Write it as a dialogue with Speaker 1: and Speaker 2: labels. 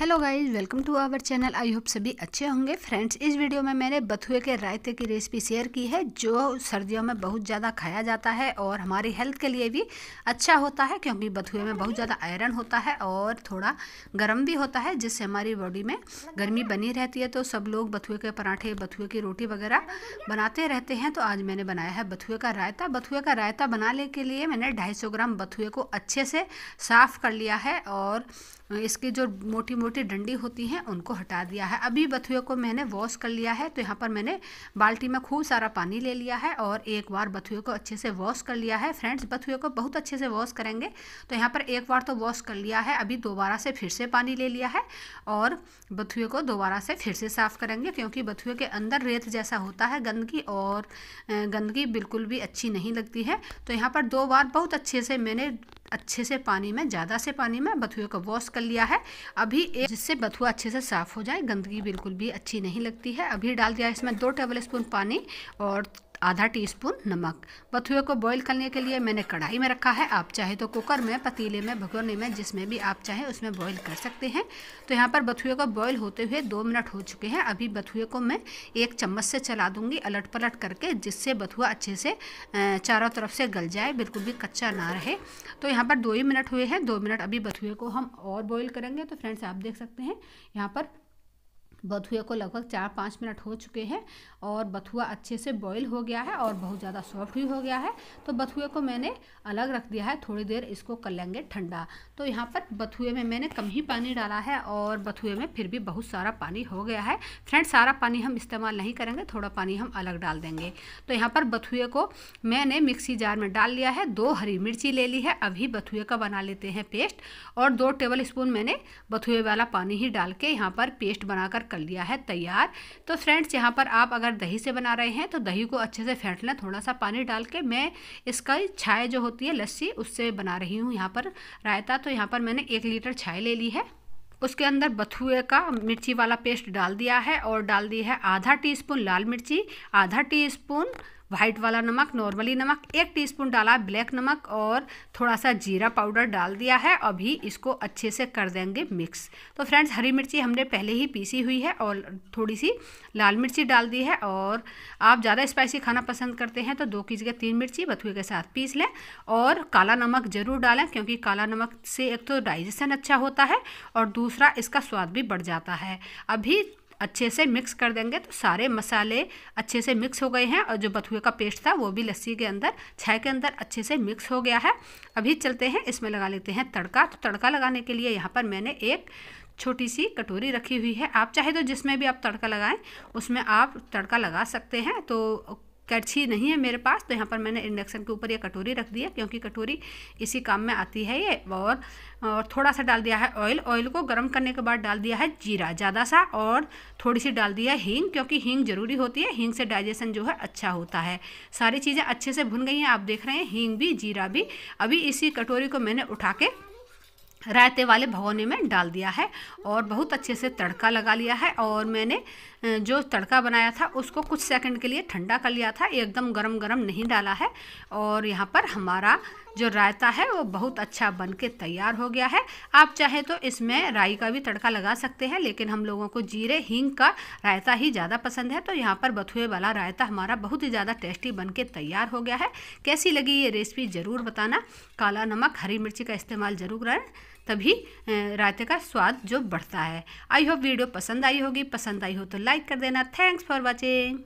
Speaker 1: hello guys welcome to our channel I hope सभी अच्छे होंगे फ्रेंड्स इस वीडियो में मैंने बथुए के रायते की रेसिपी शेयर की है जो सर्दियों में बहुत ज़्यादा खाया जाता है और हमारी हेल्थ के लिए भी अच्छा होता है क्योंकि बथुए में बहुत ज़्यादा आयरन होता है और थोड़ा गर्म भी होता है जिससे हमारी बॉडी में गर्मी बनी रहती है तो सब लोग बथुए के पराठे बथुए की रोटी वगैरह बनाते रहते हैं तो आज मैंने बनाया है बथुए का रायता बथुए का रायता बनाने के लिए मैंने ढाई ग्राम बथुए को अच्छे से साफ़ कर लिया है और इसकी जो मोटी मोटी डंडी होती हैं उनको हटा दिया है अभी बथुए को मैंने वॉश कर लिया है तो यहाँ पर मैंने बाल्टी में खूब सारा पानी ले लिया है और एक बार बथुए को अच्छे से वॉश कर लिया है फ्रेंड्स बथुए को बहुत अच्छे से वॉश करेंगे तो यहाँ पर एक बार तो वॉश कर लिया है अभी दोबारा से फिर से पानी ले लिया है और बथुए को दोबारा से फिर से साफ़ करेंगे क्योंकि बथुए के अंदर रेत जैसा होता है गंदगी और गंदगी बिल्कुल भी अच्छी नहीं लगती है तो यहाँ पर दो बार बहुत अच्छे से मैंने अच्छे से पानी में ज़्यादा से पानी में बथुए को वॉश कर लिया है अभी एक जिससे बथुआ अच्छे से साफ़ हो जाए गंदगी बिल्कुल भी अच्छी नहीं लगती है अभी डाल दिया इसमें दो टेबल स्पून पानी और आधा टीस्पून नमक बथुए को बॉईल करने के लिए मैंने कढ़ाई में रखा है आप चाहे तो कुकर में पतीले में भगोने में जिसमें भी आप चाहें उसमें बॉईल कर सकते हैं तो यहाँ पर बथुए को बॉईल होते हुए दो मिनट हो चुके हैं अभी बथुए को मैं एक चम्मच से चला दूँगी अलट पलट करके जिससे बथुआ अच्छे से चारों तरफ से गल जाए बिल्कुल भी कच्चा ना रहे तो यहाँ पर दो ही मिनट हुए हैं दो मिनट अभी बथुए को हम और बॉयल करेंगे तो फ्रेंड्स आप देख सकते हैं यहाँ पर बथुए को लगभग चार पाँच मिनट हो चुके हैं और बथुआ अच्छे से बॉईल हो गया है और बहुत ज़्यादा सॉफ्ट भी हो गया है तो बथुए को मैंने अलग रख दिया है थोड़ी देर इसको कर लेंगे ठंडा तो यहाँ पर बथुए में मैंने कम ही पानी डाला है और बथुए में फिर भी बहुत सारा पानी हो गया है फ्रेंड सारा पानी हम इस्तेमाल नहीं करेंगे थोड़ा पानी हम अलग डाल देंगे तो यहाँ पर बथुए को मैंने मिक्सी जार में डाल लिया है दो हरी मिर्ची ले ली है अभी बथुए का बना लेते हैं पेस्ट और दो टेबल स्पून मैंने बथुए वाला पानी ही डाल के यहाँ पर पेस्ट बनाकर कर लिया है तैयार तो फ्रेंड्स यहाँ पर आप अगर दही से बना रहे हैं तो दही को अच्छे से फेंट लें थोड़ा सा पानी डाल के मैं इसका छाए जो होती है लस्सी उससे बना रही हूँ यहाँ पर रायता तो यहाँ पर मैंने एक लीटर छाए ले ली है उसके अंदर बथुए का मिर्ची वाला पेस्ट डाल दिया है और डाल दी है आधा टीस्पून लाल मिर्ची आधा टीस्पून वाइट वाला नमक नॉर्मली नमक एक टीस्पून डाला ब्लैक नमक और थोड़ा सा जीरा पाउडर डाल दिया है अभी इसको अच्छे से कर देंगे मिक्स तो फ्रेंड्स हरी मिर्ची हमने पहले ही पीसी हुई है और थोड़ी सी लाल मिर्ची डाल दी है और आप ज़्यादा स्पाइसी खाना पसंद करते हैं तो दो की जगह तीन मिर्ची बथुए के साथ पीस लें और काला नमक ज़रूर डालें क्योंकि काला नमक से एक तो डाइजेशन अच्छा होता है और दूसरा इसका स्वाद भी बढ़ जाता है अभी अच्छे से मिक्स कर देंगे तो सारे मसाले अच्छे से मिक्स हो गए हैं और जो बथुए का पेस्ट था वो भी लस्सी के अंदर छाय के अंदर अच्छे से मिक्स हो गया है अभी चलते हैं इसमें लगा लेते हैं तड़का तो तड़का लगाने के लिए यहाँ पर मैंने एक छोटी सी कटोरी रखी हुई है आप चाहे तो जिसमें भी आप तड़का लगाएं उसमें आप तड़का लगा सकते हैं तो करछी नहीं है मेरे पास तो यहाँ पर मैंने इंडक्शन के ऊपर ये कटोरी रख दिया क्योंकि कटोरी इसी काम में आती है ये और, और थोड़ा सा डाल दिया है ऑयल ऑयल को गर्म करने के बाद डाल दिया है जीरा ज़्यादा सा और थोड़ी सी डाल दिया है हींग क्योंकि हींग ज़रूरी होती है हींग से डाइजेशन जो है अच्छा होता है सारी चीज़ें अच्छे से भुन गई हैं आप देख रहे हैं हींग भी जीरा भी अभी इसी कटोरी को मैंने उठा के रायते वाले भगोने में डाल दिया है और बहुत अच्छे से तड़का लगा लिया है और मैंने जो तड़का बनाया था उसको कुछ सेकंड के लिए ठंडा कर लिया था एकदम गरम गरम नहीं डाला है और यहाँ पर हमारा जो रायता है वो बहुत अच्छा बन के तैयार हो गया है आप चाहे तो इसमें राई का भी तड़का लगा सकते हैं लेकिन हम लोगों को जीरे हींग का रायता ही ज़्यादा पसंद है तो यहाँ पर बथुए वाला रायता हमारा बहुत ही ज़्यादा टेस्टी बन के तैयार हो गया है कैसी लगी ये रेसिपी ज़रूर बताना काला नमक हरी मिर्ची का इस्तेमाल ज़रूर करें तभी रायते का स्वाद जो बढ़ता है आई होप वीडियो पसंद आई होगी पसंद आई हो तो लाइक कर देना थैंक्स फॉर वॉचिंग